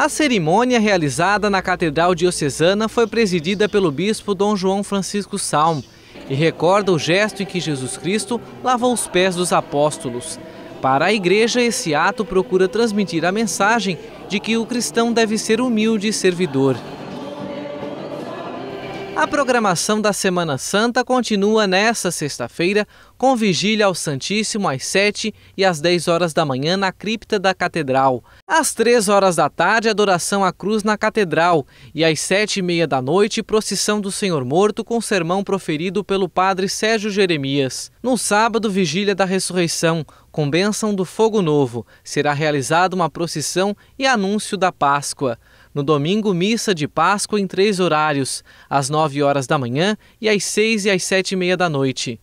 A cerimônia realizada na Catedral Diocesana foi presidida pelo bispo Dom João Francisco Salmo e recorda o gesto em que Jesus Cristo lavou os pés dos apóstolos. Para a igreja, esse ato procura transmitir a mensagem de que o cristão deve ser humilde e servidor. A programação da Semana Santa continua nesta sexta-feira com vigília ao Santíssimo às 7 e às 10 horas da manhã na cripta da Catedral. Às 3 horas da tarde, adoração à cruz na Catedral e às 7 e meia da noite, procissão do Senhor Morto com sermão proferido pelo Padre Sérgio Jeremias. No sábado, vigília da ressurreição, com bênção do fogo novo, será realizada uma procissão e anúncio da Páscoa. No domingo, missa de Páscoa em três horários, às 9 horas da manhã e às 6 e às 7 e meia da noite.